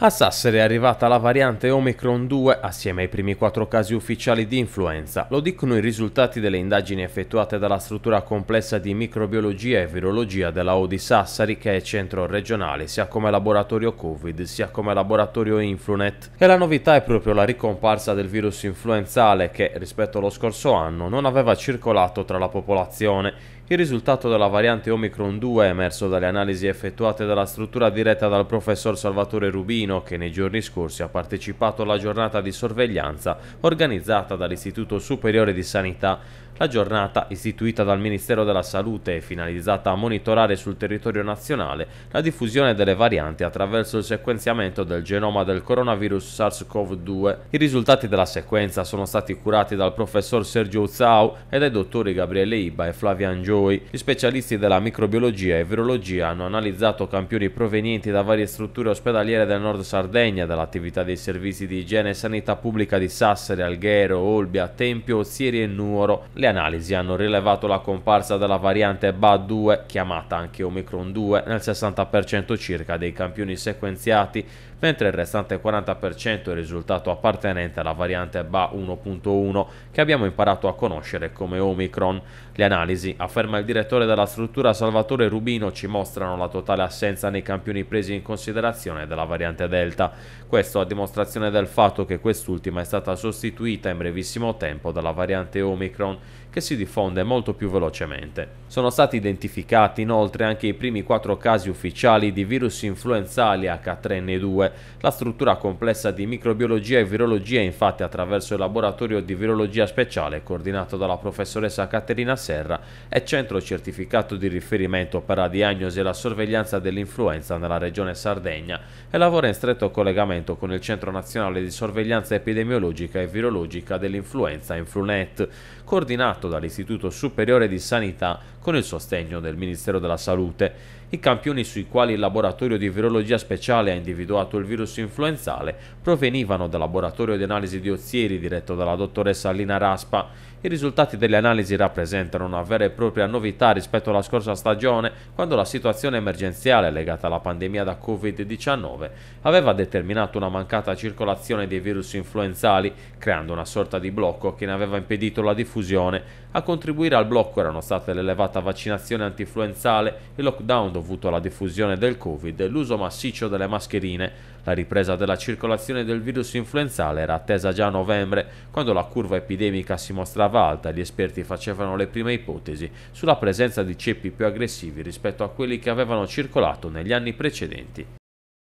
A Sassari è arrivata la variante Omicron 2 assieme ai primi quattro casi ufficiali di influenza. Lo dicono i risultati delle indagini effettuate dalla struttura complessa di microbiologia e virologia della Odi Sassari che è centro regionale sia come laboratorio Covid sia come laboratorio Influnet. E la novità è proprio la ricomparsa del virus influenzale che rispetto allo scorso anno non aveva circolato tra la popolazione. Il risultato della variante Omicron 2 emerso dalle analisi effettuate dalla struttura diretta dal professor Salvatore Rubino che nei giorni scorsi ha partecipato alla giornata di sorveglianza organizzata dall'Istituto Superiore di Sanità la giornata, istituita dal Ministero della Salute e finalizzata a monitorare sul territorio nazionale la diffusione delle varianti attraverso il sequenziamento del genoma del coronavirus SARS-CoV-2. I risultati della sequenza sono stati curati dal professor Sergio Uzzau e dai dottori Gabriele Iba e Flavian Gioi. Gli specialisti della microbiologia e virologia hanno analizzato campioni provenienti da varie strutture ospedaliere del nord Sardegna, dall'attività dei servizi di igiene e sanità pubblica di Sassari, Alghero, Olbia, Tempio, Ozieri e Nuoro. Le le analisi hanno rilevato la comparsa della variante BA2, chiamata anche Omicron 2, nel 60% circa dei campioni sequenziati, mentre il restante 40% è risultato appartenente alla variante BA1.1 che abbiamo imparato a conoscere come Omicron. Le analisi, afferma il direttore della struttura Salvatore Rubino, ci mostrano la totale assenza nei campioni presi in considerazione della variante Delta. Questo a dimostrazione del fatto che quest'ultima è stata sostituita in brevissimo tempo dalla variante Omicron che si diffonde molto più velocemente. Sono stati identificati inoltre anche i primi quattro casi ufficiali di virus influenzali H3N2. La struttura complessa di microbiologia e virologia infatti attraverso il laboratorio di virologia speciale coordinato dalla professoressa Caterina Serra è centro certificato di riferimento per la diagnosi e la sorveglianza dell'influenza nella regione Sardegna e lavora in stretto collegamento con il Centro Nazionale di Sorveglianza Epidemiologica e Virologica dell'Influenza Influnet, coordinato nato dall'Istituto Superiore di Sanità con il sostegno del Ministero della Salute i campioni sui quali il laboratorio di virologia speciale ha individuato il virus influenzale provenivano dal laboratorio di analisi di Ozieri diretto dalla dottoressa Lina Raspa. I risultati delle analisi rappresentano una vera e propria novità rispetto alla scorsa stagione, quando la situazione emergenziale legata alla pandemia da Covid-19 aveva determinato una mancata circolazione dei virus influenzali, creando una sorta di blocco che ne aveva impedito la diffusione. A contribuire al blocco erano state l'elevata vaccinazione antinfluenzale, il lockdown dovuto alla diffusione del Covid, l'uso massiccio delle mascherine. La ripresa della circolazione del virus influenzale era attesa già a novembre, quando la curva epidemica si mostrava alta e gli esperti facevano le prime ipotesi sulla presenza di ceppi più aggressivi rispetto a quelli che avevano circolato negli anni precedenti.